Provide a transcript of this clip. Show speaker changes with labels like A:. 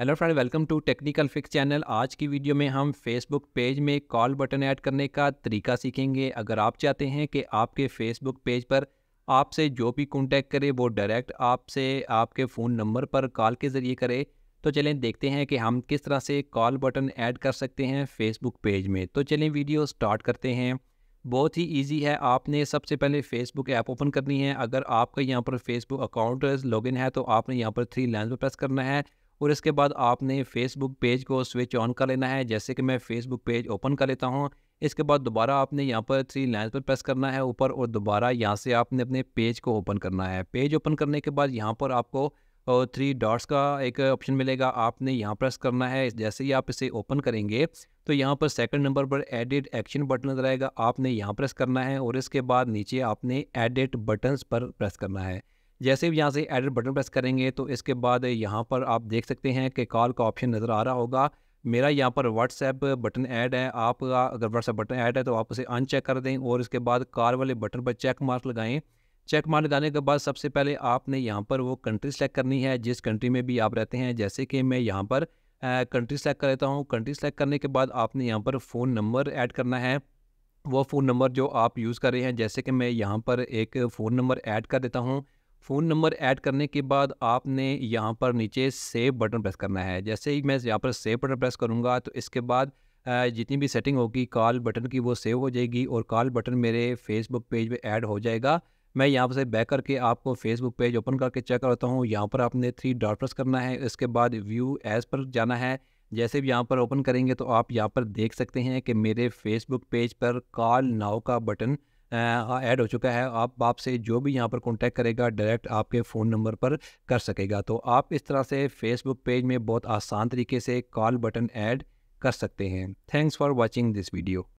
A: hello friend welcome to technical fix channel आज की video में हम फेसबुक पेज में कॉल बटन ऐड करने का तरीका सीखेंगे अगर आप चाहते हैं कि आपके फेसबुक पेज पर आपसे जो भी कॉन्टैक्ट करे वो डायरेक्ट आपसे आपके फ़ोन नंबर पर कॉल के ज़रिए करे तो चलें देखते हैं कि हम किस तरह से कॉल बटन ऐड कर सकते हैं फेसबुक पेज में तो चलें वीडियो स्टार्ट करते हैं बहुत ही ईजी है आपने सबसे पहले फेसबुक ऐप ओपन करनी है अगर आपका यहाँ पर फेसबुक अकाउंट लॉगिन है तो आपने यहाँ पर थ्री लाइन पर प्रेस करना है और इसके बाद आपने फेसबुक पेज को स्विच ऑन कर लेना है जैसे कि मैं फेसबुक पेज ओपन कर लेता हूँ इसके बाद दोबारा आपने यहाँ पर थ्री लाइन पर प्रेस करना है ऊपर और दोबारा यहाँ से आपने अपने पेज को ओपन करना है पेज ओपन करने के बाद यहाँ पर आपको थ्री डॉट्स का एक ऑप्शन मिलेगा आपने यहाँ प्रेस करना है जैसे ही आप इसे ओपन करेंगे तो यहाँ पर सेकंड नंबर पर एडिट एक्शन बटन नजर आएगा आपने यहाँ प्रेस करना है और इसके बाद नीचे आपने एडिट बटन्स पर प्रेस करना है जैसे भी यहाँ से एडिट बटन प्रेस करेंगे तो इसके बाद यहाँ पर आप देख सकते हैं कि कॉल का ऑप्शन नज़र आ रहा होगा मेरा यहाँ पर व्हाट्सएप बटन ऐड है आप अगर व्हाट्सएप बटन ऐड है तो आप उसे अनचेक कर दें और इसके बाद कार वाले बटन पर चेक मार्क लगाएं चेक मार्क लगाने के बाद सबसे पहले आपने यहाँ पर वो कंट्री सेलेक्ट करनी है जिस कंट्री में भी आप रहते हैं जैसे कि मैं यहाँ पर कंट्री सेलेक्ट कर लेता हूँ कंट्री सेलेक्ट करने के बाद आपने यहाँ पर फ़ोन नंबर ऐड करना है वो फ़ोन नंबर जो आप यूज़ कर रहे हैं जैसे कि मैं यहाँ पर एक फ़ोन नंबर ऐड कर देता हूँ फ़ोन नंबर ऐड करने के बाद आपने यहाँ पर नीचे सेव बटन प्रेस करना है जैसे ही मैं यहाँ पर सेव बटन प्रेस करूँगा तो इसके बाद जितनी भी सेटिंग होगी कॉल बटन की वो सेव हो जाएगी और कॉल बटन मेरे फेसबुक पेज पे ऐड हो जाएगा मैं यहाँ से बैक करके आपको फेसबुक पेज ओपन करके चेक करता हूँ यहाँ पर आपने थ्री डॉट प्रेस करना है इसके बाद व्यू एज पर जाना है जैसे भी यहाँ पर ओपन करेंगे तो आप यहाँ पर देख सकते हैं कि मेरे फेसबुक पेज पर कॉल नाव का बटन ऐड हो चुका है आप आपसे जो भी यहाँ पर कॉन्टैक्ट करेगा डायरेक्ट आपके फ़ोन नंबर पर कर सकेगा तो आप इस तरह से फेसबुक पेज में बहुत आसान तरीके से कॉल बटन ऐड कर सकते हैं thanks for watching this video